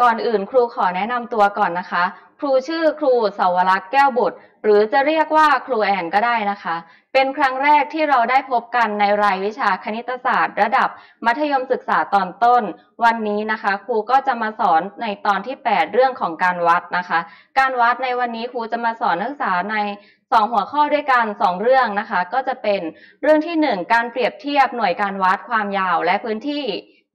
ก่อนอื่น ครูขอแนะนำตัวก่อนนะคะ ครูชื่อครูสาวรักษ์แก้วบุตร หรือจะเรียกว่าครูแอนก็ได้นะคะ เป็นครั้งแรกที่เราได้พบกันในรายวิชาคณิตศาสตร์ระดับมัธยมศึกษาตอนต้น วันนี้นะคะ ครูก็จะมาสอนในตอนที่ 8 เรื่องของการวัดนะคะ การวัดในวันนี้ครูจะมาสอนนักศึกษาใน 2 หัวข้อด้วยกัน 2 เรื่องนะคะ ก็จะเป็นเรื่องที่ 1 การเปรียบเทียบหน่วยการวัดความยาวและพื้นที่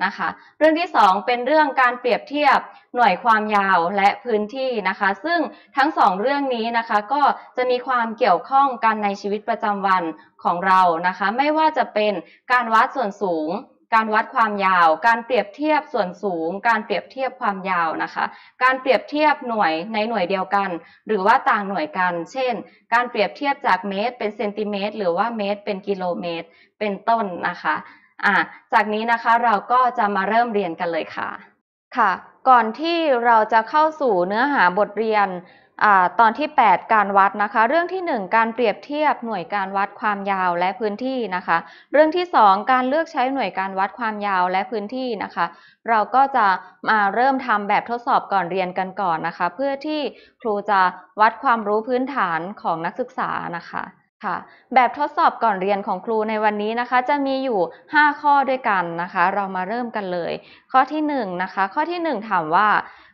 นะคะเรื่องที่ 2 เป็นเรื่องการเปรียบเทียบหน่วยความยาวและพื้นที่นะคะ ซึ่งทั้ง 2 เรื่องนี้นะคะก็จะมีความเกี่ยวข้องกันในชีวิตประจำวันของเรานะคะ ไม่ว่าจะเป็นการวัดส่วนสูง การวัดความยาว การเปรียบเทียบส่วนสูง การเปรียบเทียบความยาวนะคะ การเปรียบเทียบหน่วยในหน่วยเดียวกัน หรือว่าต่างหน่วยกัน เช่น การเปรียบเทียบจากเมตร เป็นเซนติเมตร หรือว่าเมตรเป็นกิโลเมตร เป็นต้นนะคะ่ะจากนี้นะคะเราก็จะมาเริ่มเรียนกันเลยค่ะค่ะ ก่อนที่เราจะเข้าสู่เนื้อหาบทเรียนตอนที่ 8 การวัดนะคะ เรื่องที่ 1 การเปรียบเทียบหน่วยการวัดความยาวและพื้นที่นะคะ เรื่องที่ 2 การเลือกใช้หน่วยการวัดความยาวและพื้นที่นะคะ เราก็จะมาเริ่มทำแบบทดสอบก่อนเรียนกันก่อนนะคะ เพื่อที่ครูจะวัดความรู้พื้นฐานของนักศึกษานะคะค่ะแบบทดสอบก่อนเรียนของครูในวันนี้นะคะ จะมีอยู่ 5 ข้อด้วยกันนะคะ เรามาเริ่มกันเลย ข้อที่1นะคะ ข้อที่1ถามว่า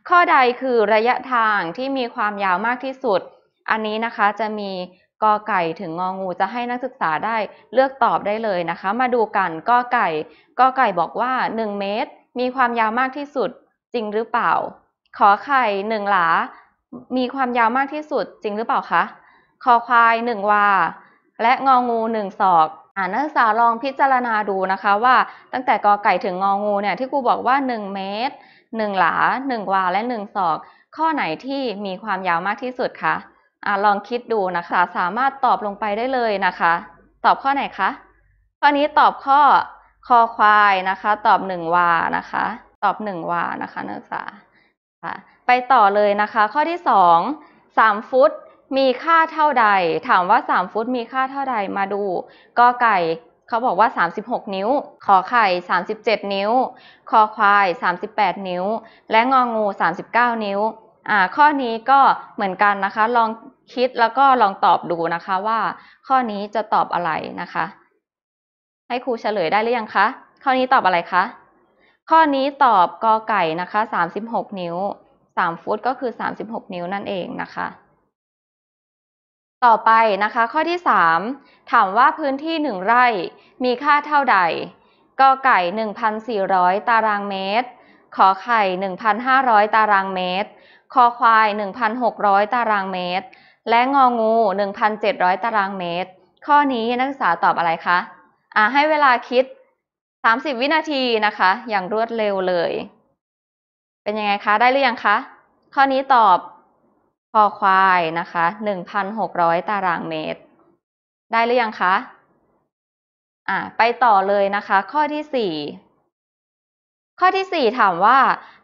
ข้อใดคือระยะทางที่มีความยาวมากที่สุด อันนี้นะคะจะมีกอไก่ถึงงองูจะให้นักศึกษาได้เลือกตอบได้เลยนะคะ มาดูกันกอไก่กอไก่บอกว่า 1 เมตร มีความยาวมากที่สุด จริงหรือเปล่าขอไข่1หลา มีความยาวมากที่สุด จริงหรือเปล่าคะคอควายหนึ่งวาและงองูหนึ่งศอกอ่านักศึกษาลองพิจารณาดูนะคะ ว่าตั้งแต่กอไก่ถึงงองูเนี่ยที่ครูบอกว่า1เมตร1หลา1วาและ1ศอก ข้อไหนที่มีความยาวมากที่สุดคะอ่าลองคิดดูนะคะ สามารถตอบลงไปได้เลยนะคะ ตอบข้อไหนคะข้อนี้ตอบข้อคอควายนะคะ ตอบ1วานะคะตอบ1วานะคะนักศึกษาไปต่อเลยนะคะ ข้อที่2 3ฟุตมีค่าเท่าใดถามว่า 3 ฟุตมีค่าเท่าใดมาดูกอไก่เขาบอกว่า 36นิ้วขอไข่37นิ้วคอควาย38นิ้ว และงองู39นิ้ว อ่า ข้อนี้ก็เหมือนกันนะคะ ลองคิดแล้วก็ลองตอบดูนะคะ ว่า ข้อนี้จะตอบอะไรนะคะ ให้ครูเฉลยได้หรือยังคะ ข้อนี้ตอบอะไรคะ ข้อนี้ตอบกอไก่นะคะ36นิ้ว3ฟุตก็คือ 36นิ้วนั่นเองนะคะต่อไปนะคะข้อที่ 3 ถามว่าพื้นที่ 1 ไร่มีค่าเท่าใดกอไก่ 1,400 ตารางเมตร ขอไข่ 1,500 ตารางเมตรคอควาย 1,600 ตารางเมตร และงองู 1,700 ตารางเมตร ข้อนี้นักศึกษาตอบอะไรคะ อ่าให้เวลาคิด 30 วินาทีนะคะ อย่างรวดเร็วเลย เป็นยังไงคะได้หรือยังคะ ข้อนี้ตอบคอควายนะคะ หนึ่งพันหกร้อยตารางเมตร ได้หรือยังคะ อ่า ไปต่อเลยนะคะ ข้อที่สี่ ข้อที่สี่ถามว่า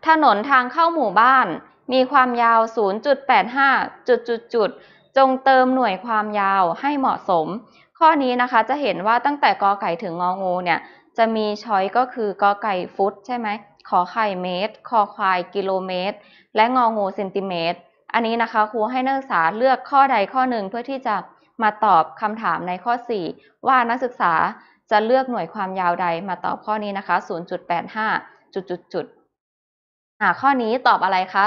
ถนนทางเข้าหมู่บ้าน มีความยาว 0.85 จุดจุดจุด จงเติมหน่วยความยาวให้เหมาะสม ข้อนี้นะคะ จะเห็นว่าตั้งแต่กอไก่ถึงงองูเนี่ย จะมีช้อยก็คือกอไก่ฟุต ใช่ไหมขอไข่เมตร คอควายกิโลเมตร และงองูเซนติเมตรอันนี้นะคะครูให้นักศึกษาเลือกข้อใดข้อหนึ่งเพื่อที่จะมาตอบคำถามในข้อ4ว่านักศึกษาจะเลือกหน่วยความยาวใดมาตอบข้อนี้นะคะ 0.85 จุดจุดจุดข้อนี้ตอบอะไรคะ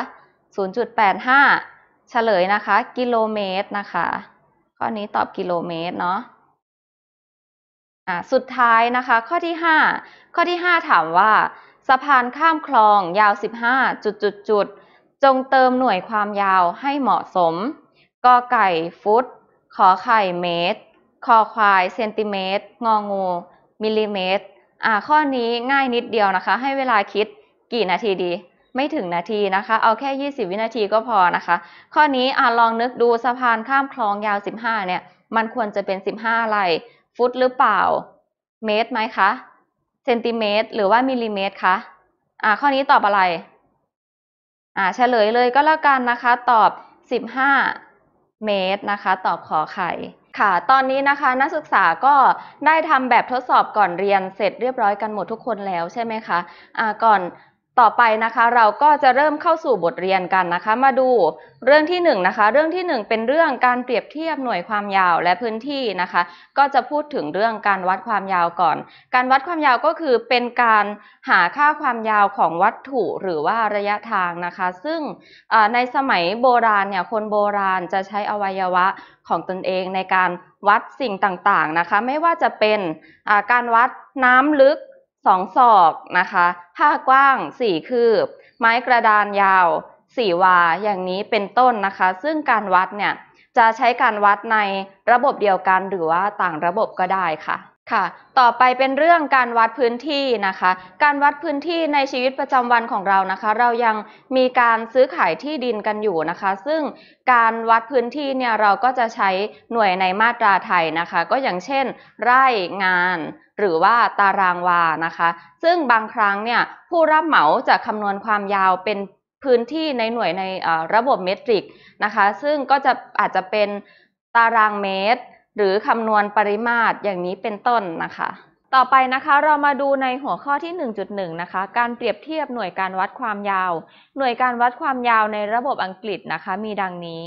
0.85 เฉลยนะคะ กิโลเมตรนะคะ ข้อนี้ตอบกิโลเมตรเนาะสุดท้ายนะคะ ข้อที่5ข้อที่5ถามว่า สะพานข้ามคลองยาว 15 จุดจุดจุดจงเติมหน่วยความยาวให้เหมาะสมกอไก่ฟุต ขอไข่เมตรคอควาย เซนติเมตร งองู มิลลิเมตร อ่าข้อนี้ง่ายนิดเดียวนะคะ ให้เวลาคิดกี่นาทีดี ไม่ถึงนาทีนะคะ เอาแค่ 20 วินาทีก็พอนะคะ ข้อนี้อ่าลองนึกดูสะพานข้ามคลองยาว 15 เนี่ย มันควรจะเป็น 15ไร ฟุต หรือเปล่า เมตรไหมคะเซนติเมตรหรือว่ามิลลิเมตรคะอ่า ข้อนี้ตอบอะไรอ่าเฉลยเลยก็แล้วกันนะคะตอบ 15 เมตรนะคะ ตอบขอไข่ค่ะ ตอนนี้นะคะนักศึกษาก็ได้ทำแบบทดสอบก่อนเรียนเสร็จเรียบร้อยกันหมดทุกคนแล้วใช่ไหมคะะก่อนต่อไปนะคะเราก็จะเริ่มเข้าสู่บทเรียนกันนะคะ มาดูเรื่องที่1นนะคะเรื่องที่ 1 เป็นเรื่องการเปรียบเทียบหน่วยความยาวและพื้นที่นะคะ ก็จะพูดถึงเรื่องการวัดความยาวก่อน การวัดความยาวก็คือเป็นการหาค่าความยาวของวัตถุหรือว่าระยะทางนะคะซึ่งในสมัยโบราณเนี่ยคนโบราณจะใช้อวัยวะของตนเองในการวัดสิ่งต่างๆนะคะไม่ว่าจะเป็นการวัดน้ำลึก2ศอกนะคะ ผ้ากว้าง4คืบ ไม้กระดานยาว4วา อย่างนี้เป็นต้นนะคะ ซึ่งการวัดเนี่ย จะใช้การวัดในระบบเดียวกันหรือว่าต่างระบบก็ได้ค่ะค่ะ ต่อไปเป็นเรื่องการวัดพื้นที่นะคะ การวัดพื้นที่ในชีวิตประจำวันของเรานะคะ เรายังมีการซื้อขายที่ดินกันอยู่นะคะ ซึ่งการวัดพื้นที่เนี่ยเราก็จะใช้หน่วยในมาตราไทยนะคะ ก็อย่างเช่น ไร่ งานหรือว่าตารางวา นะคะ ซึ่งบางครั้งเนี่ยผู้รับเหมาจะคำนวณความยาวเป็นพื้นที่ในหน่วยในระบบเมตริกนะคะ ซึ่งก็จะอาจจะเป็นตารางเมตรหรือคำนวณปริมาตรอย่างนี้เป็นต้นนะคะ ต่อไปนะคะเรามาดูในหัวข้อที่ 1.1 นะคะ การเปรียบเทียบหน่วยการวัดความยาว หน่วยการวัดความยาวในระบบอังกฤษนะคะมีดังนี้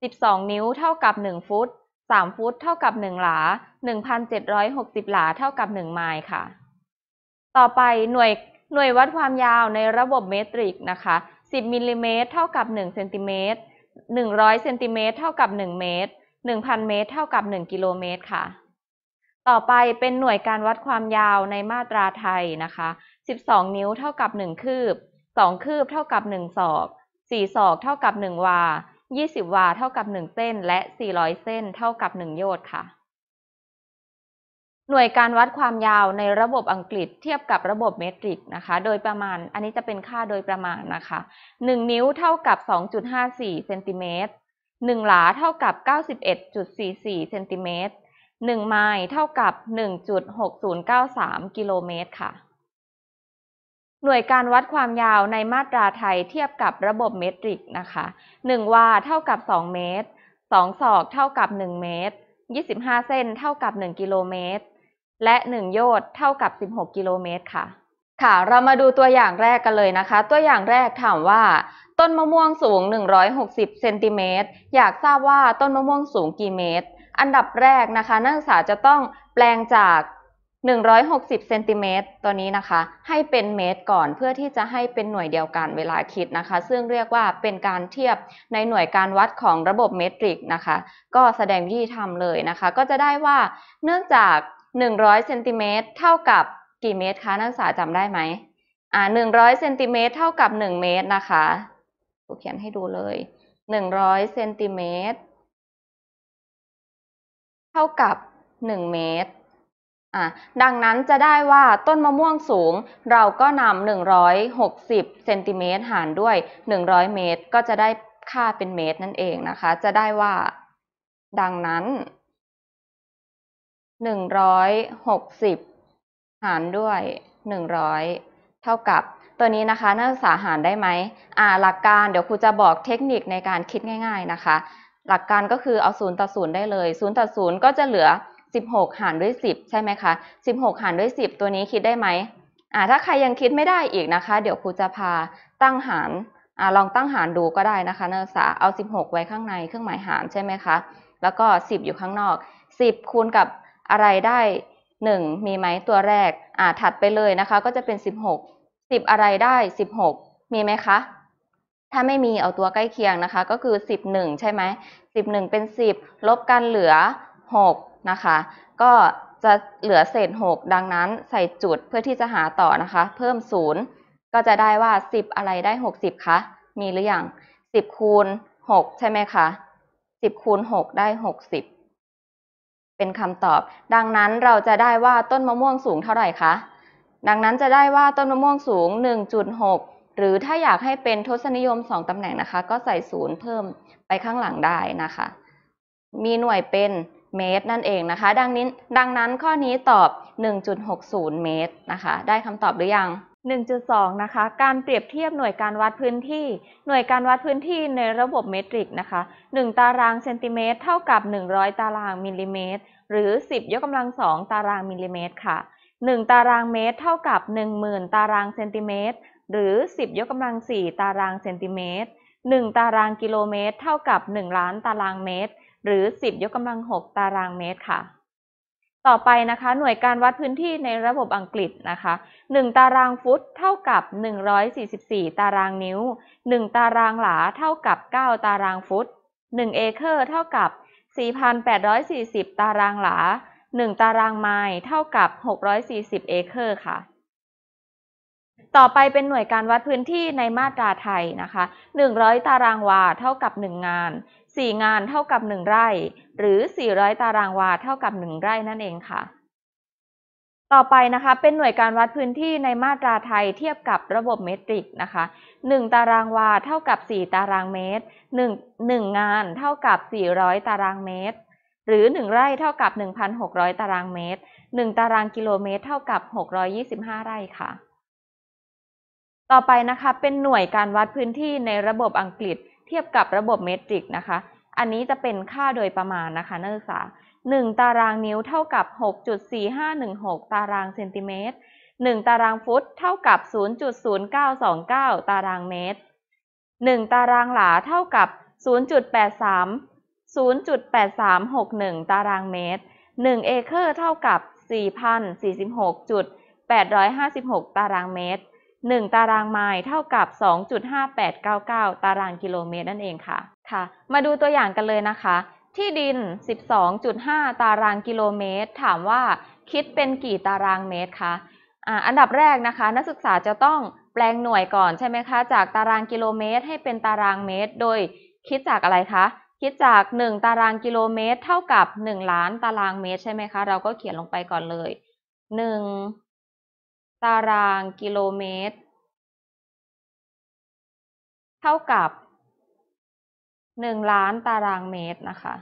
12 นิ้วเท่ากับ 1 ฟุต 3 ฟุต เท่ากับ 1 หลา 1,760 หลาเท่ากับ 1 ไมล์ค่ะ ต่อไปหน่วยหน่วยวัดความยาวในระบบเมตริกนะคะ 10 มิลลิเมตรเท่ากับ 1 เซนติเมตร 100 เซนติเมตร เท่ากับ 1 เมตร1,000เมตรเท่ากับ1กิโลเมตรค่ะ ต่อไปเป็นหน่วยการวัดความยาวในมาตราไทยนะคะ12นิ้วเท่ากับ1คืบ2คืบเท่ากับ1ศอก4ศอกเท่ากับ1วา20วาเท่ากับ1เส้น และ400เส้น เท่ากับ1โยชน์ค่ะ หน่วยการวัดความยาวในระบบอังกฤษเทียบกับระบบเมตริกนะคะ โดยประมาณ อันนี้จะเป็นค่าโดยประมาณนะคะ1นิ้วเท่ากับ2.54 เซนติเมตร1หลาเท่ากับ91.44เซนติเมตร1ไมล์เท่ากับ1.6093กิโลเมตรค่ะ หน่วยการวัดความยาวในมาตราไทยเทียบกับระบบเมตริกนะคะ1วาเท่ากับ2เมตร2ศอกเท่ากับ1เมตร25เส้นเท่ากับ1กิโลเมตร และ 1 โยชน์เท่ากับ 16กิโลเมตรค่ะ ค่ะเรามาดูตัวอย่างแรกกันเลยนะคะ ตัวอย่างแรกถามว่าต้นมะม่วงสูง 160เซนติเมตรอยากทราบว่าต้นมะม่วงสูงกี่เมตร อันดับแรกนะคะ นักศึกษาจะต้องแปลงจาก 160เซนติเมตรตัวนี้นะคะ ให้เป็นเมตรก่อนเพื่อที่จะให้เป็นหน่วยเดียวกันเวลาคิดนะคะ ซึ่งเรียกว่าเป็นการเทียบในหน่วยการวัดของระบบเมตริกนะคะ ก็แสดงที่ทำเลยนะคะ ก็จะได้ว่าเนื่องจาก 100เซนติเมตรเท่ากับกี่เมตรคะ นักศึกษาจำได้ไหมอ่า 100เซนติเมตรเท่ากับ 1 เมตรนะคะเขียนให้ดูเลย หนึ่งร้อยเซนติเมตร เท่ากับหนึ่งเมตรอ่ะดังนั้นจะได้ว่าต้นมะม่วงสูง เราก็นำหนึ่งร้อยหกสิบเซนติเมตรหารด้วยหนึ่งร้อยเมตรก็จะได้ค่าเป็นเมตรนั่นเองนะคะ จะได้ว่าดังนั้นหนึ่งร้อยหกสิบหารด้วยหนึ่งร้อยเท่ากับตัวนี้นะคะนักศึกษาหารได้ไหมอ่า หลักการ เดี๋ยวครูจะบอกเทคนิคในการคิดง่ายๆนะคะ หลักการก็คือเอาศูนย์ต่อศูนย์ได้เลยศูนย์ต่อศูนย์ก็จะเหลือ 16 หารด้วย 10 ใช่ไหมคะ16 หารด้วย 10 ตัวนี้คิดได้ไหมอ่า ถ้าใครยังคิดไม่ได้อีกนะคะ เดี๋ยวครูจะพาตั้งหาร อ่า ลองตั้งหารดูก็ได้นะคะ นักศึกษาเอา 16 ไว้ข้างในเครื่องหมายหารใช่ไหมคะ แล้วก็ 10 อยู่ข้างนอก 10 คูณกับอะไรได้ 1 มีไหมตัวแรก อ่า ถัดไปเลยนะคะก็จะเป็น 16สิบอะไรได้สิบหกมีไหมคะ ถ้าไม่มีเอาตัวใกล้เคียงนะคะ ก็คือสิบหนึ่งใช่ไหมสิบหนึ่งเป็นสิบลบกันเหลือหกนะคะ ก็จะเหลือเศษหกดังนั้นใส่จุดเพื่อที่จะหาต่อนะคะ เพิ่มศูนย์ก็จะได้ว่าสิบอะไรได้หกสิบคะมีหรืออยังสิบคูณหกใช่ไหมคะสิบคูณหกได้หกสิบเป็นคำตอบ ดังนั้นเราจะได้ว่าต้นมะม่วงสูงเท่าไหร่คะดังนั้นจะได้ว่าต้นมะม่วงสูง 1.6 หรือถ้าอยากให้เป็นทศนิยม2ตำแหน่งนะคะ ก็ใส่ศูนย์เพิ่มไปข้างหลังได้นะคะ มีหน่วยเป็น เมตร นั่นเองนะคะ ดังนี้ ดังนั้นข้อนี้ตอบ 1.60 เมตรนะคะ ได้คำตอบหรือยัง 1.2 นะคะ การเปรียบเทียบหน่วยการวัดพื้นที่ หน่วยการวัดพื้นที่ในระบบเมตริกนะคะ 1 ตารางเซนติเมตร เท่ากับ 100 ตารางมิลลิเมตร หรือ 10 ยกกำลังสองตารางมิลลิเมตรค่ะ1ตารางเมตร เท่ากับ 10,000ตารางเซนติเมตร หรือ 10 ยกกำลัง4ตารางเซนติเมตร 1 ตารางกิโลเมตร เท่ากับ 1 ล้านตารางเมตร หรือ 10 ยกกำลัง 6 ตารางเมตรค่ะ ต่อไปนะคะ หน่วยการวัดพื้นที่ในระบบอังกฤษนะคะ 1 ตารางฟุตเท่ากับ 144 ตารางนิ้ว 1 ตารางหลาเท่ากับ 9 ตารางฟุต1เอเคอร์ เท่ากับ4,840ตารางหลา1ตารางไมล์เท่ากับ640เอเคอร์ค่ะ ต่อไปเป็นหน่วยการวัดพื้นที่ในมาตราไทยนะคะ100ตารางวาเท่ากับ1งาน4งานเท่ากับ1ไร่ หรือ400ตารางวาเท่ากับ1ไร่นั่นเองค่ะ ต่อไปนะคะ เป็นหน่วยการวัดพื้นที่ในมาตราไทยเทียบกับระบบเมตริกนะคะ1ตารางวาเท่ากับ4ตารางเมตร1 1งานเท่ากับ400ตารางเมตรหรือ 1 ไร่เท่ากับ 1,600ตารางเมตร 1 ตารางกิโลเมตรเท่ากับ 625 ไร่ค่ะ ต่อไปนะคะ เป็นหน่วยการวัดพื้นที่ในระบบอังกฤษ เทียบกับระบบเมตริกนะคะ อันนี้จะเป็นค่าโดยประมาณนะคะนักศึกษา1ตารางนิ้วเท่ากับ 6.4516ตารางเซนติเมตร 1 ตารางฟุต เท่ากับ 0.0929 ตารางเมตร 1 ตารางหลาเท่ากับ 0.83 0.8361 ตารางเมตร 1 เอเคอร์เท่ากับ 4,046.856 ตารางเมตร 1 ตารางไมล์เท่ากับ 2.5899 ตารางกิโลเมตร นั่นเองค่ะ ค่ะ มาดูตัวอย่างกันเลยนะคะ ที่ดิน 12.5 ตารางกิโลเมตร ถามว่าคิดเป็นกี่ตารางเมตรคะอันดับแรกนะคะนักศึกษาจะต้องแปลงหน่วยก่อนใช่ไหมคะ จากตารางกิโลเมตรให้เป็นตารางเมตร โดยคิดจากอะไรคะคิดจาก 1 ตารางกิโลเมตร เท่ากับ1ล้านตารางเมตรใช่ไหมคะ เราก็เขียนลงไปก่อนเลย 1 ตารางกิโลเมตร เท่ากับ 1ล้านตารางเมตรนะคะ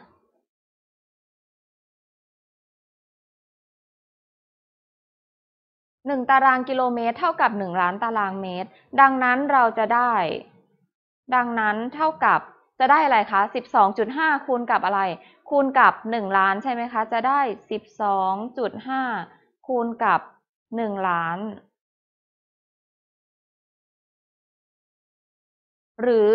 งตารางกิโลเมตรเท่ากับ 1ล้านตารางเมตร ดังนั้นเราจะได้ ดังนั้นเท่ากับจะได้อะไรคะ 12.5 คูณกับอะไร คูณกับ 1 ล้านใช่ไหมคะ จะได้ 12.5 คูณกับ 1 ล้าน หรือ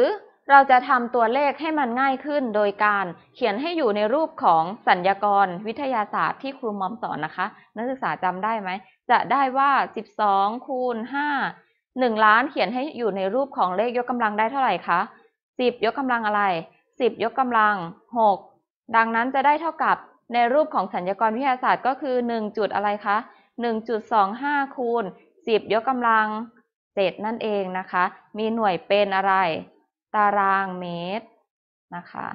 เราจะทำตัวเลขให้มันง่ายขึ้น โดยการเขียนให้อยู่ในรูปของสัญญากรวิทยาศาสตร์ที่ครูมอมสอนนะคะ นักศึกษาจำได้ไหม จะได้ว่า 12คูณ5 1 ล้านเขียนให้อยู่ในรูปของเลขยกกำลังได้เท่าไหร่คะสิบยกกำลังอะไรสิบยกกำลังหกดังนั้นจะได้เท่ากับในรูปของสัญญากรวิทยาศาสตร์ก็คือหนึ่งจุดอะไรคะหนึ่งจุดสองห้าคูณสิบยกกำลังเจ็ดนั่นเองนะคะ มีหน่วยเป็นอะไร ตารางเมตรนะคะ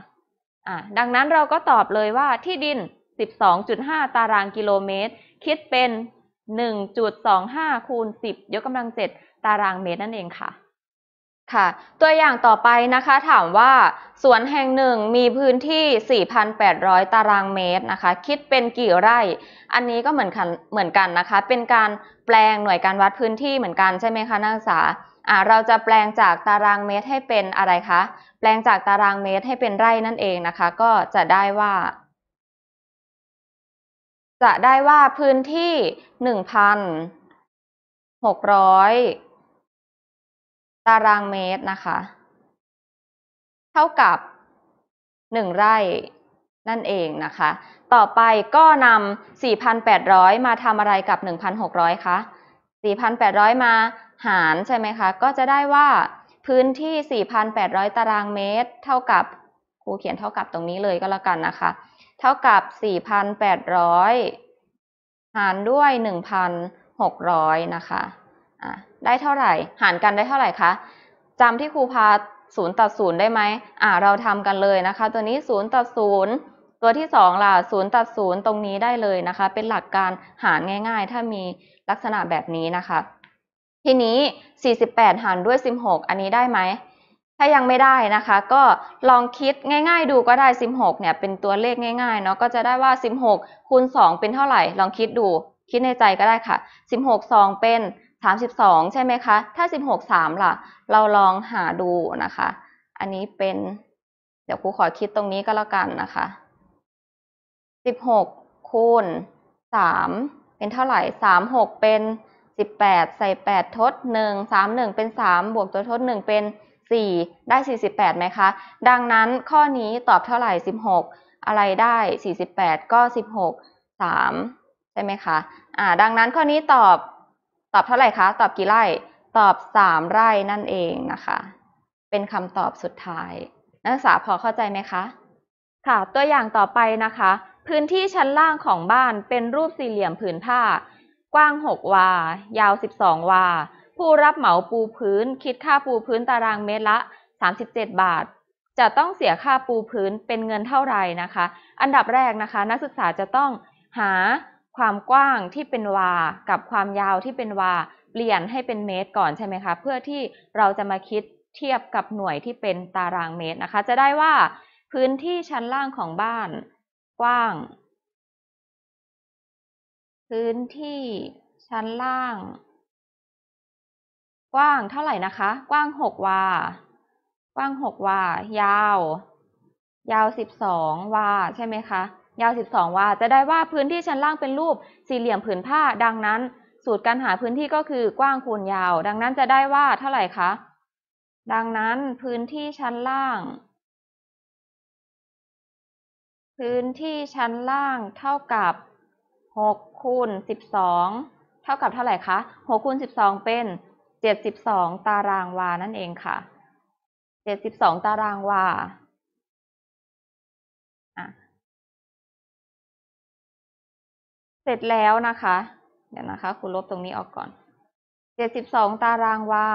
อ่ะดังนั้นเราก็ตอบเลยว่าที่ดิน 12.5 ตารางกิโลเมตร คิดเป็น 1.25 คูณ10 ยกกำลัง 7 ตารางเมตรนั่นเองค่ะค่ะตัวอย่างต่อไปนะคะถามว่าสวนแห่งหนึ่งมีพื้นที่ 4,800 ตารางเมตรนะคะ คิดเป็นกี่ไร่ อันนี้ก็เหมือนกันเหมือนกันนะคะ เป็นการแปลงหน่วยการวัดพื้นที่เหมือนกันใช่ไหมคะนักศึกษาอ่าเราจะแปลงจากตารางเมตรให้เป็นอะไรคะแปลงจากตารางเมตรให้เป็นไร่นั่นเองนะคะ ก็จะได้ว่า จะได้ว่าพื้นที่ 1,600ตารางเมตรนะคะ เท่ากับหนึ่งไร่นั่นเองนะคะ ต่อไปก็นำสี่พันแปดร้อยมาทำอะไรกับหหนนึ่งพักร้อยคะสี่พันแปดร้อยมาหารใช่ไหมคะ ก็จะได้ว่าพื้นที่สี่พันแปดร้อยตารางเมตร เท่ากับครูเขียนเท่ากับตรงนี้เลยก็แล้วกันนะคะ เท่ากับสี่พันแปดร้อยหารด้วยหหนนึ่งพักร้อยนะคะได้เท่าไหร่ หารกันได้เท่าไหร่คะจำที่ครูพาศูนย์ตัดศูนย์ได้ไหมอ่าเราทำกันเลยนะคะ ตัวนี้ศูนย์ตัดศูนย์ ตัวที่สองล่ะศูนย์ตัดศูนย์ตรงนี้ได้เลยนะคะ เป็นหลักการหารง่าย ๆ ถ้ามีลักษณะแบบนี้นะคะ ทีนี้ 48หารด้วย16อันนี้ได้ไหม ถ้ายังไม่ได้นะคะ ก็ลองคิดง่ายๆดูก็ได้16เนี่ยเป็นตัวเลขง่ายๆเนาะ ก็จะได้ว่า16คูณ2เป็นเท่าไหร่ ลองคิดดู คิดในใจก็ได้ค่ะ16 2เป็น32 ใช่ไหมคะ ถ้า 16 3 ล่ะ เราลองหาดูนะคะ อันนี้เป็น เดี๋ยวครูขอคิดตรงนี้ก็แล้วกันนะคะ 16คูณ3เป็นเท่าไหร่ 36 เป็น 18 ใส่ 8 ทด 1 3 1 เป็น 3 บวกตัวทด 1 เป็น 4 ได้ 48ไหมคะ ดังนั้นข้อนี้ตอบเท่าไหร่ 16 อะไรได้ 48 ก็ 16 3 ใช่ไหมคะอ่าดังนั้นข้อนี้ตอบตอบเท่าไหร่คะ ตอบกี่ไร่ตอบสามไร่นั่นเองนะคะ เป็นคำตอบสุดท้าย นักศึกษาพอเข้าใจไหมคะ ค่ะ ตัวอย่างต่อไปนะคะ พื้นที่ชั้นล่างของบ้านเป็นรูปสี่เหลี่ยมผืนผ้า กว้างหกวา ยาวสสิบองวา ผู้รับเหมาปูพื้น คิดค่าปูพื้นตารางเมตรละสสามิบเจ็ดบาท จะต้องเสียค่าปูพื้นเป็นเงินเท่าไหร่นะคะ อันดับแรกนะคะ นักศึกษาจะต้องหาความกว้างที่เป็นวา กับความยาวที่เป็นวา เปลี่ยนให้เป็นเมตรก่อนใช่ไหมคะ เพื่อที่เราจะมาคิดเทียบกับหน่วยที่เป็นตารางเมตรนะคะ จะได้ว่าพื้นที่ชั้นล่างของบ้าน กว้าง พื้นที่ ชั้นล่าง กว้างเท่าไหร่นะคะ กว้างหกวา กว้างหกวา ยาว ยาวสิบสองวา ใช่ไหมคะยาว 12 วา จะได้ว่าพื้นที่ชั้นล่างเป็นรูปสี่เหลี่ยมผืนผ้า ดังนั้นสูตรการหาพื้นที่ก็คือกว้างคูณยาว ดังนั้นจะได้ว่าเท่าไหร่คะ ดังนั้นพื้นที่ชั้นล่าง พื้นที่ชั้นล่างเท่ากับ6คูณ12 เท่ากับเท่าไหร่คะ6คูณ12 เป็น 72 ตารางวา นั่นเองค่ะ 72 ตารางวาเสร็จแล้วนะคะ เดี๋ยวนะคะคุณลบตรงนี้ออกก่อนเจ็ดสิบสองตารางวา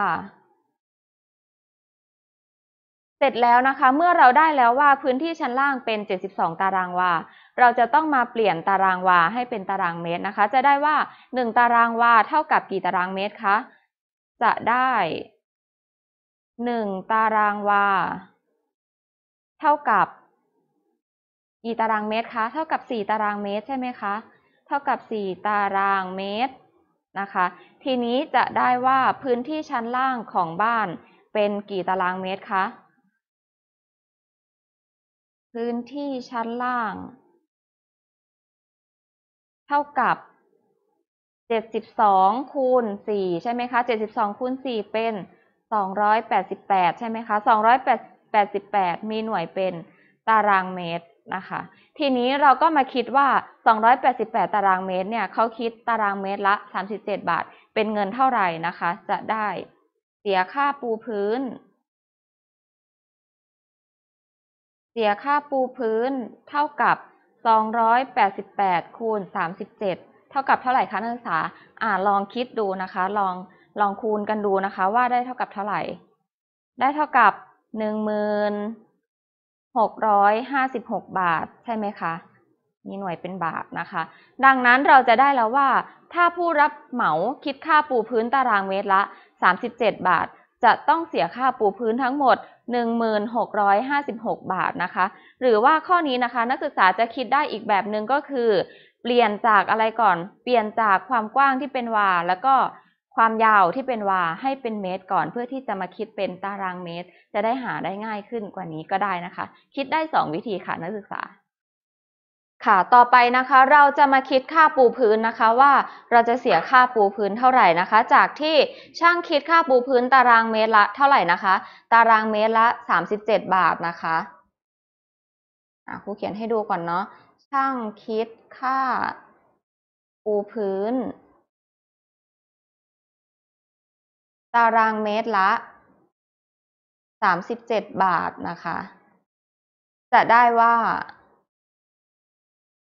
เสร็จแล้วนะคะ เมื่อเราได้แล้วว่าพื้นที่ชั้นล่างเป็น 72 ตารางวา เราจะต้องมาเปลี่ยนตารางวาให้เป็นตารางเมตรนะคะ จะได้ว่า 1 ตารางวา เท่ากับกี่ตารางเมตรคะ จะได้ 1 ตารางวา เท่ากับกี่ตารางเมตรคะ เท่ากับ 4 ตารางเมตร ใช่ไหมคะท่ากับ 4 ตารางเมตร นะคะ ทีนี้จะได้ว่าพื้นที่ชั้นล่างของบ้านเป็นกี่ตารางเมตรคะ พื้นที่ชั้นล่างเท่ากับ 72คูณ4ใช่ไหมคะ 72คูณ4 เป็น 288 ใช่ไหมคะ 288 มีหน่วยเป็นตารางเมตร นะคะทีนี้เราก็มาคิดว่า288ตารางเมตร เนี่ย เขาคิดตารางเมตรละ37บาท เป็นเงินเท่าไหร่นะคะ จะได้เสียค่าปูพื้น เสียค่าปูพื้นเท่ากับ288คูณ37เท่ากับเท่าไหร่คะนักศึกษา อ่าลองคิดดูนะคะ ลองลองคูณกันดูนะคะ ว่าได้เท่ากับเท่าไหร่ ได้เท่ากับ1 0 0 0 0หกร้อยห้าสิบหกบาท ใช่ไหมคะมีหน่วยเป็นบาทนะคะ ดังนั้นเราจะได้แล้วว่า ถ้าผู้รับเหมาคิดค่าปูพื้นตารางเมตรละสามสิบเจ็ดบาทจะต้องเสียค่าปูพื้นทั้งหมดหหหนนึ่งมืกร้้อยาสิบหกบาทนะคะ หรือว่าข้อนี้นะคะนักศึกษาจะคิดได้อีกแบบหนึ่งก็คือ เปลี่ยนจากอะไรก่อน เปลี่ยนจากความกว้างที่เป็นวาแล้วก็ความยาวที่เป็นวา ให้เป็นเมตรก่อนเพื่อที่จะมาคิดเป็นตารางเมตร จะได้หาได้ง่ายขึ้นกว่านี้ก็ได้นะคะ คิดได้2วิธีค่ะ นักศึกษาค่ะ ต่อไปนะคะ เราจะมาคิดค่าปูพื้นนะคะ ว่าเราจะเสียค่าปูพื้นเท่าไหร่นะคะ จากที่ช่างคิดค่าปูพื้นตารางเมตรละเท่าไหร่นะคะ ตารางเมตรละ37 บาทนะคะะครูเขียนให้ดูก่อนเนาะช่างคิดค่าปูพื้นตารางเมตรละ สามสิบเจ็ดบาทนะคะ จะได้ว่า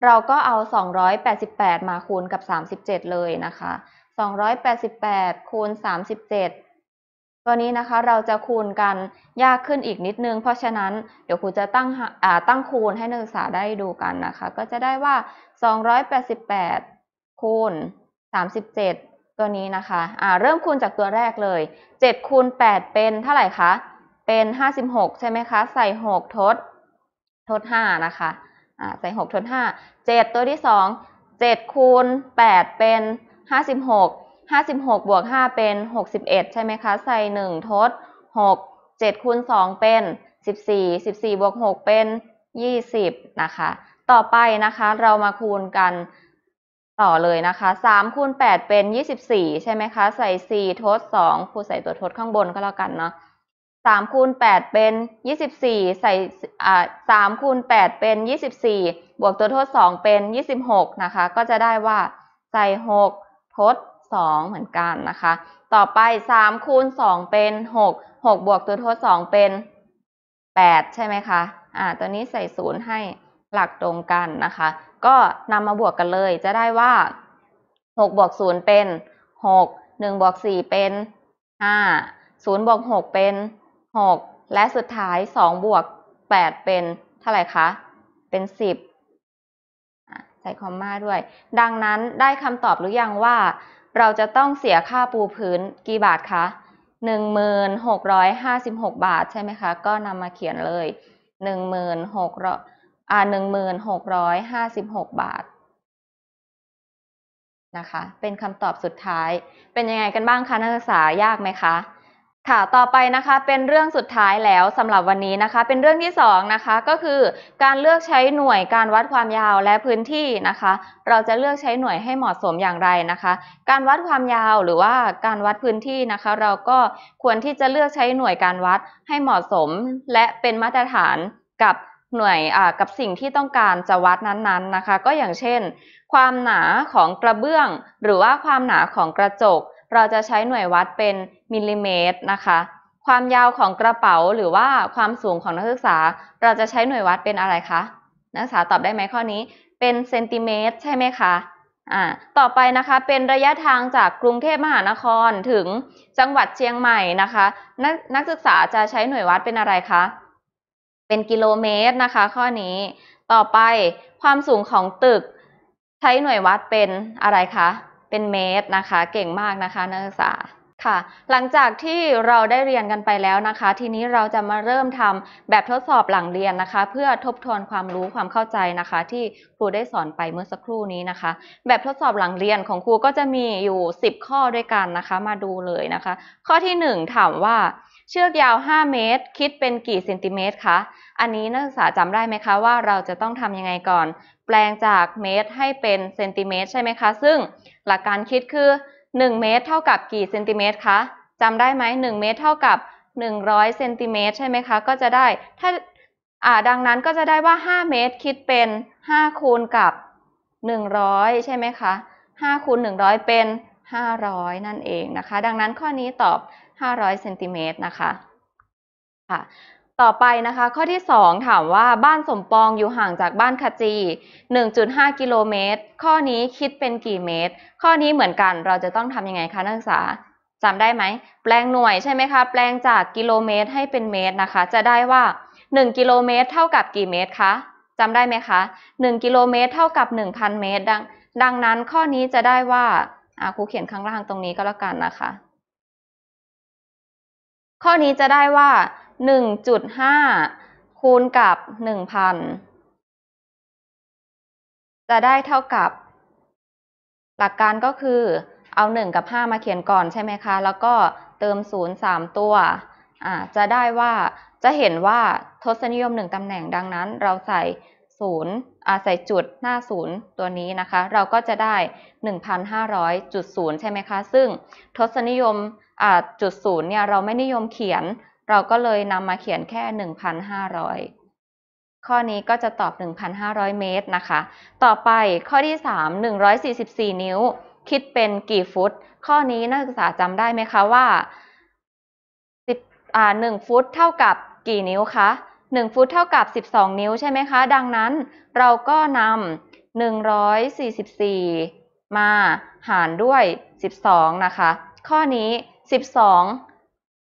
เราก็เอาสองร้อยแปดสิบแปดมาคูณกับสามสิบเจ็ดเลยนะคะ สองร้อยแปดสิบแปดคูณสามสิบเจ็ดตัวนี้นะคะ เราจะคูณกันยากขึ้นอีกนิดนึง เพราะฉะนั้นเดี๋ยวครูจะตั้งตั้งคูณให้นักศึกษาได้ดูกันนะคะ ก็จะได้ว่า 288คูณ37ัวนี้นะคะะเริ่มคูณจากตัวแรกเลย7คูณ8เป็นเท่าไหร่คะ เป็น56ใช่ไหมคะ ใส่6ทด ทด5นะคะะใส่6ทด5 7ตัวที่2 7คูณ8เป็น56 56บวก5เป็น61ใช่ไหมคะ ใส่1ทด6 7คูณ2เป็น14 14บวก6เป็น20นะคะ ต่อไปนะคะเรามาคูณกันต่อเลยนะคะ3คูณ8เป็น 24 ใช่ไหมคะ ใส่4ทด2คูณใส่ตัวทดข้างบนก็แล้วกันเนาะ3คูณ8เป็น24ใส่อ่า3คูณ8เป็น24บวกตัวทด2เป็น26นะคะ ก็จะได้ว่าใส่6ทด2เหมือนกันนะคะ ต่อไป3คูณ2เป็น6 6บวกตัวทด2เป็น8ใช่ไหมคะ อ่า ตัวนี้ใส่0ให้หลักตรงกันนะคะก็นำมาบวกกันเลย จะได้ว่า 6 บวก 0 เป็น 6 1 บวก 4 เป็น 5 0 บวก 6 เป็น 6 และสุดท้าย 2 บวก 8 เป็น เท่าไหร่คะ เป็น 10 ใส่คอมมาด้วย ดังนั้นได้คำตอบหรือยังว่า เราจะต้องเสียค่าปูพื้นกี่บาทคะ 1656 บาทใช่ไหมคะ ก็นำมาเขียนเลย 1 6 0ยอ่าหนึ่งหมื่นหกร้อยห้าสิบหกบาทนะคะเป็นคำตอบสุดท้ายเป็นยังไงกันบ้างคะนักศึกษายากไหมคะค่ะต่อไปนะคะเป็นเรื่องสุดท้ายแล้วสำหรับวันนี้นะคะ เป็นเรื่องที่สองนะคะก็คือ การเลือกใช้หน่วยการวัดความยาวและพื้นที่นะคะ เราจะเลือกใช้หน่วยให้เหมาะสมอย่างไรนะคะ การวัดความยาวหรือว่าการวัดพื้นที่นะคะ เราก็ควรที่จะเลือกใช้หน่วยการวัดให้เหมาะสมและเป็นมาตรฐานกับหน่วยกับสิ่งที่ต้องการจะวัดนั้นๆนะคะ ก็อย่างเช่น ความหนาของกระเบื้อง หรือว่าความหนาของกระจก เราจะใช้หน่วยวัดเป็นมิลลิเมตรนะคะ ความยาวของกระเป๋าหรือว่าความสูงของนักศึกษาเราจะใช้หน่วยวัดเป็นอะไรคะนักศึกษาตอบได้ไหมข้อนี้เป็นเซนติเมตร ใช่ไหมคะ อ่า ต่อไปนะคะ เป็นระยะทางจากกรุงเทพมหานครถึงจังหวัดเชียงใหม่นะคะ นักนักศึกษาจะใช้หน่วยวัดเป็นอะไรคะเป็นกิโลเมตรนะคะข้อนี้ต่อไปความสูงของตึก ใช้หน่วยวัดเป็นอะไรคะเป็นเมตรนะคะ เก่งมากนะคะ นักศึกษาค่ะ หลังจากที่เราได้เรียนกันไปแล้วนะคะ ทีนี้เราจะมาเริ่มทำแบบทดสอบหลังเรียนนะคะ เพื่อทบทวนความรู้ความเข้าใจนะคะ ที่ครูได้สอนไปเมื่อสักครู่นี้นะคะ แบบทดสอบหลังเรียนของครูก็จะมีอยู่ 10 ข้อด้วยกันนะคะ มาดูเลยนะคะ ข้อที่1ถามว่าเชือกยาว 5 เมตร คิดเป็นกี่เซนติเมตรคะ อันนี้นักศึกษาจำได้ไหมคะว่าเราจะต้องทำยังไงก่อน แปลงจากเมตรให้เป็นเซนติเมตรใช่ไหมคะ ซึ่งหลักการคิดคือ 1 เมตรเท่ากับกี่เซนติเมตรคะจำได้ไหม 1 เมตรเท่ากับ 100 เซนติเมตรใช่ไหมคะ ก็จะได้ ถ้าดังนั้นก็จะได้ว่า 5 เมตรคิดเป็น 5 คูณกับ 100 ใช่ไหมคะ5คูณ 100 เป็น500 นั่นเองนะคะ ดังนั้นข้อนี้ตอบ500เซนติเมตรนะคะค่ะ ต่อไปนะคะ ข้อที่2ถามว่าบ้านสมปองอยู่ห่างจากบ้านขจี1.5กิโลเมตรข้อนี้คิดเป็นกี่เมตร ข้อนี้เหมือนกันเราจะต้องทำยังไงคะนักศึกษาจำได้ไหมแปลงหน่วยใช่ไหมคะ แปลงจากกิโลเมตรให้เป็นเมตรนะคะ จะได้ว่า1กิโลเมตรเท่ากับกี่เมตรคะจำได้ไหมคะ1กิโลเมตรเท่ากับ1,000เมตรดัง ดังนั้นข้อนี้จะได้ว่าครูเขียนข้างล่างตรงนี้ก็แล้วกันนะคะ ข้อนี้จะได้ว่า 1.5 คูณกับ 1,000 จะได้เท่ากับหลักการก็คือ เอา 1 กับ 5 มาเขียนก่อนใช่ไหมคะ แล้วก็เติม 0 3 ตัวจะได้ว่า จะเห็นว่าทศนิยม 1 ตำแหน่งดังนั้นเราใสู่นย์ใส่จุดหน้าศูนย์ตัวนี้นะคะ เราก็จะได้ 1,500.0ใช่ไหมคะ ซึ่งทศนิยมจุดศูนย์เนี่ยเราไม่นิยมเขียนเราก็เลยนำมาเขียนแค่ 1,500 ข้อนี้ก็จะตอบ 1,500 เมตรนะคะ ต่อไปข้อที่ 3 144 นิ้ว คิดเป็นกี่ฟุตข้อนี้นักศึกษาจำได้ไหมคะว่า 1 ฟุตเท่ากับกี่นิ้วคะ1 ฟุตเท่ากับ 12 นิ้วใช่ไหมคะ ดังนั้นเราก็นำ144 มาหารด้วย 12 นะคะ ข้อนี้ 12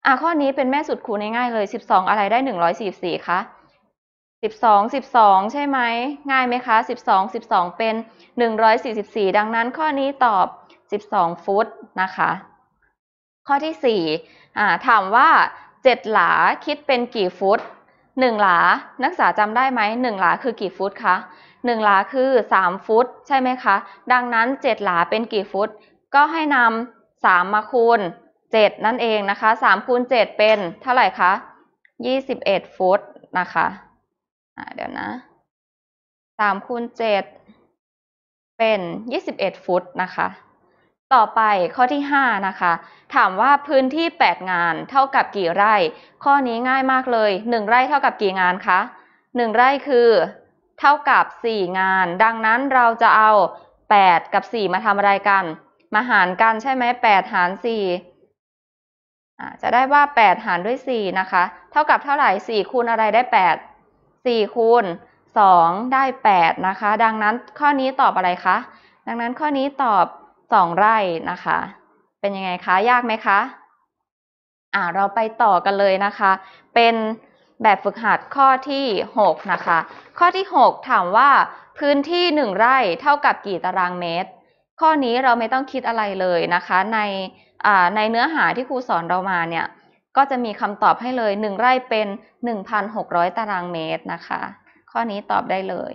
อ่ะ ข้อนี้เป็นแม่สุดคูณง่ายๆเลย 12 อะไรได้ 144 คะ 12 12 ใช่ไหม ง่ายไหมคะ 12 12 เป็น 144 ดังนั้นข้อนี้ตอบ 12 ฟุตนะคะ ข้อที่ 4 อ่าถามว่า 7 หลาคิดเป็นกี่ฟุตหนึ่งหลานักศึกษาจำได้ไหม หนึ่งหลาคือกี่ฟุตคะหนึ่งหลาคือสามฟุตใช่ไหมคะ ดังนั้นเจ็ดหลาเป็นกี่ฟุต ก็ให้นำสามมาคูณเจ็ดนั่นเองนะคะ สามคูณเจ็ดเป็นเท่าไหร่คะยี่สิบเอ็ดฟุตนะคะะเดี๋ยวนะ สามคูณเจ็ดเป็นยี่สิบเอ็ดฟุตนะคะต่อไปข้อที่ 5 นะคะถามว่าพื้นที่ 8 งาน เท่ากับกี่ไร่ ข้อนี้ง่ายมากเลย 1 ไร่เท่ากับกี่งานคะ1 ไร่คือ เท่ากับ 4 งาน ดังนั้นเราจะเอา 8 กับ 4 มาทำอะไรกัน มาหารกันใช่ไหม8หาร4จะได้ว่า 8 หารด้วย4นะคะ เท่ากับเท่าไหร่ 4 คูณอะไรได้8 4คูณ2ได้8นะคะดังนั้นข้อนี้ตอบอะไรคะดังนั้นข้อนี้ตอบสองไร่นะคะ เป็นยังไงคะ ยากไหมคะ อ่าเราไปต่อกันเลยนะคะ เป็นแบบฝึกหัดข้อที่6นะคะ ข้อที่6ถามว่าพื้นที่1ไร่เท่ากับกี่ตารางเมตร ข้อนี้เราไม่ต้องคิดอะไรเลยนะคะ ในในเนื้อหาที่ครูสอนเรามาเนี่ย ก็จะมีคำตอบให้เลย1ไร่เป็น1,600ตารางเมตรนะคะ ข้อนี้ตอบได้เลย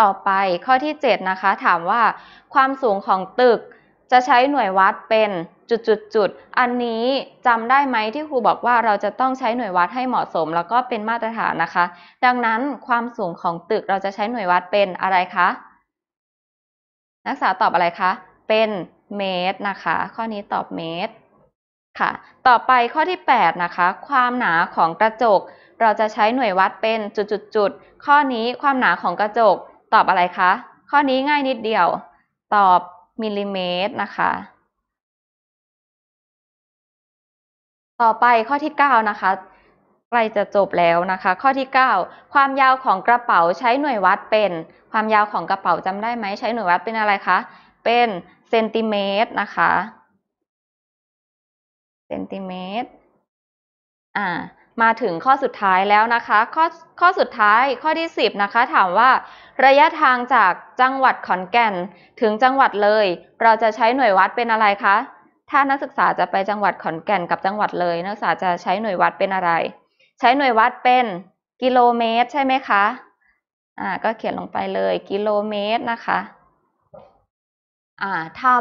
ต่อไปข้อที่7นะคะถามว่าความสูงของตึกจะใช้หน่วยวัดเป็นจุดจุดจุดอันนี้จำได้ไหมที่ครูบอกว่าเราจะต้องใช้หน่วยวัดให้เหมาะสม แล้วก็เป็นมาตรฐานนะคะ ดังนั้นความสูงของตึกเราจะใช้หน่วยวัดเป็นอะไรคะนักศึกษาตอบอะไรคะเป็นเมตรนะคะ ข้อนี้ตอบเมตรค่ะ ต่อไปข้อที่ 8 นะคะความหนาของกระจก เราจะใช้หน่วยวัดเป็นจุดจุดจุดข้อนี้ความหนาของกระจกตอบอะไรคะ ข้อนี้ง่ายนิดเดียว ตอบมิลลิเมตรนะคะ ต่อไปข้อที่ 9 นะคะ ใกล้จะจบแล้วนะคะ ข้อที่ 9 ความยาวของกระเป๋าใช้หน่วยวัดเป็น ความยาวของกระเป๋าจำได้ไหม ใช้หน่วยวัดเป็นอะไรคะ เป็นเซนติเมตรนะคะ เซนติเมตร อ่ามาถึงข้อสุดท้ายแล้วนะคะ ข้อข้อสุดท้ายข้อที่ 10 นะคะ ถามว่า ระยะทางจากจังหวัดขอนแก่นถึงจังหวัดเลย เราจะใช้หน่วยวัดเป็นอะไรคะถ้านักศึกษาจะไปจังหวัดขอนแก่นกับจังหวัดเลย นักศึกษาจะใช้หน่วยวัดเป็นอะไร ใช้หน่วยวัดเป็นกิโลเมตร ใช่ไหมคะ อ่า ก็เขียนลงไปเลย กิโลเมตรนะคะ อ่าทำ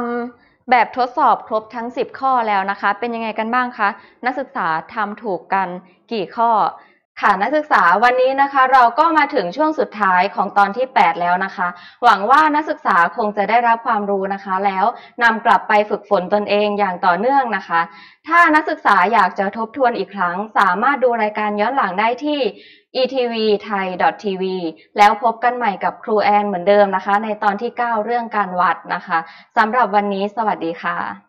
แบบทดสอบครบทั้ง 10 ข้อแล้วนะคะ เป็นยังไงกันบ้างคะนักศึกษาทำถูกกันกี่ข้อ ค่ะนักศึกษาวันนี้นะคะ เราก็มาถึงช่วงสุดท้ายของตอนที่ 8 แล้วนะคะ หวังว่านักศึกษาคงจะได้รับความรู้นะคะ แล้วนำกลับไปฝึกฝนตนเองอย่างต่อเนื่องนะคะ ถ้านักศึกษาอยากจะทบทวนอีกครั้งสามารถดูรายการย้อนหลังได้ที่ etvthai.tv แล้วพบกันใหม่กับครูแอนเหมือนเดิมนะคะในตอนที่ 9 เรื่องการวัดนะคะสำหรับวันนี้สวัสดีค่ะ